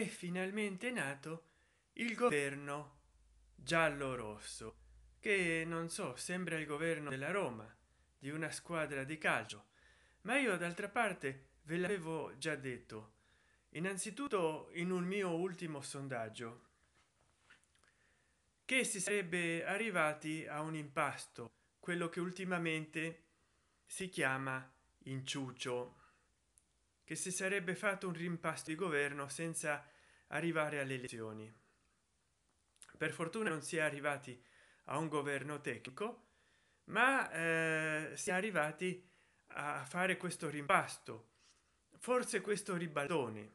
è finalmente nato il governo giallo rosso che non so sembra il governo della roma di una squadra di calcio ma io d'altra parte ve l'avevo già detto innanzitutto in un mio ultimo sondaggio che si sarebbe arrivati a un impasto quello che ultimamente si chiama inciuccio che si sarebbe fatto un rimpasto di governo senza arrivare alle elezioni per fortuna non si è arrivati a un governo tecnico ma eh, si è arrivati a fare questo rimpasto forse questo ribaltone.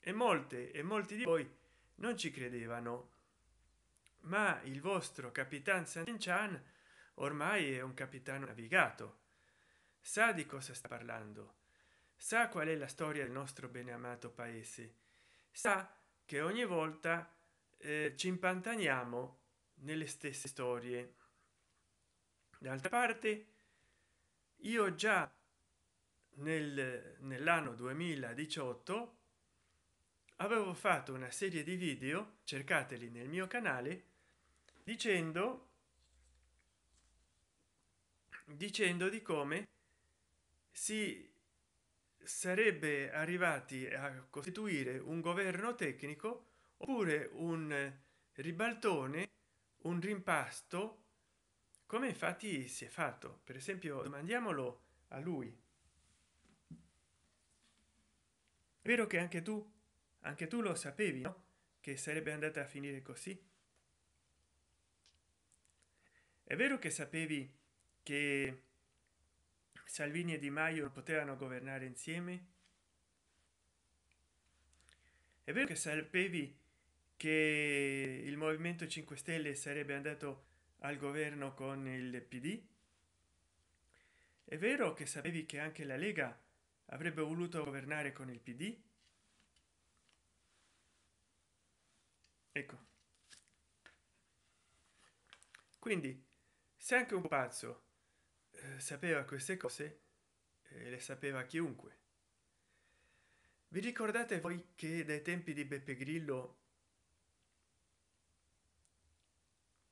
e molte e molti di voi non ci credevano ma il vostro capitan Sanchan ormai è un capitano navigato sa di cosa sta parlando sa qual è la storia del nostro beneamato paese sa che ogni volta eh, ci impantaniamo nelle stesse storie d'altra parte io già nel nell'anno 2018 avevo fatto una serie di video cercateli nel mio canale dicendo dicendo di come si sarebbe arrivati a costituire un governo tecnico oppure un ribaltone un rimpasto come infatti si è fatto per esempio domandiamolo a lui è vero che anche tu anche tu lo sapevi no? che sarebbe andata a finire così è vero che sapevi che Salvini e Di Maio potevano governare insieme? È vero che sapevi che il Movimento 5 Stelle sarebbe andato al governo con il PD? È vero che sapevi che anche la Lega avrebbe voluto governare con il PD? Ecco. Quindi, sei anche un pazzo eh, sapeva queste cose e le sapeva chiunque vi ricordate voi che dai tempi di beppe grillo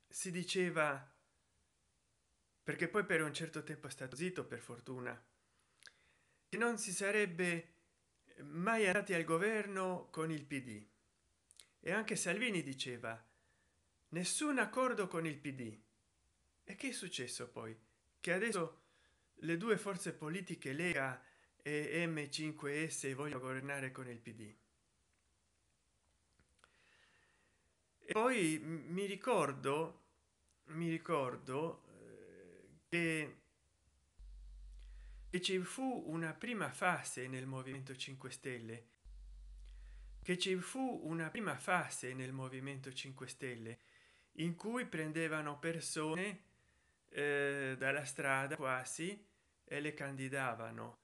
si diceva perché poi per un certo tempo è stato zitto per fortuna che non si sarebbe mai andati al governo con il pd e anche salvini diceva nessun accordo con il pd e che è successo poi che adesso le due forze politiche lega e m5s vogliono governare con il pd e poi mi ricordo mi ricordo eh, che, che ci fu una prima fase nel movimento 5 stelle che ci fu una prima fase nel movimento 5 stelle in cui prendevano persone eh, dalla strada quasi e le candidavano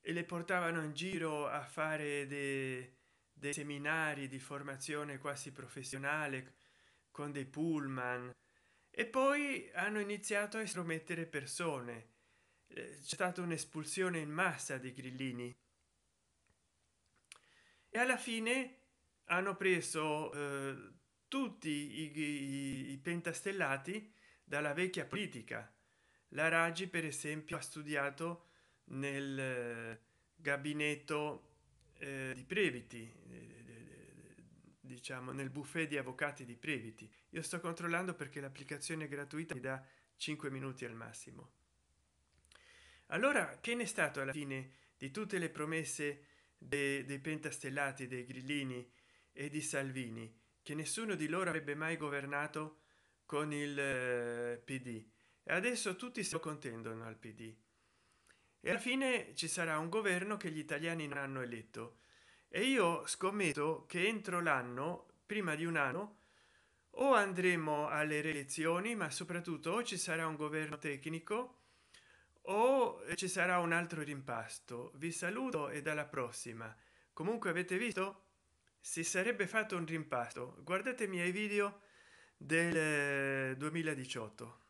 e le portavano in giro a fare dei, dei seminari di formazione quasi professionale con dei pullman e poi hanno iniziato a estromettere persone eh, c'è stata un'espulsione in massa di grillini e alla fine hanno preso eh, tutti i, i, i pentastellati dalla vecchia politica la raggi per esempio ha studiato nel eh, gabinetto eh, di previti eh, diciamo nel buffet di avvocati di previti io sto controllando perché l'applicazione gratuita mi dà 5 minuti al massimo allora che ne è stato alla fine di tutte le promesse dei, dei pentastellati dei grillini e di salvini che nessuno di loro avrebbe mai governato con il eh, pd e adesso tutti si contendono al pd e alla fine ci sarà un governo che gli italiani non hanno eletto e io scommetto che entro l'anno prima di un anno o andremo alle elezioni ma soprattutto o ci sarà un governo tecnico o eh, ci sarà un altro rimpasto vi saluto e dalla prossima comunque avete visto si sarebbe fatto un rimpasto guardate i miei video del 2018 eh,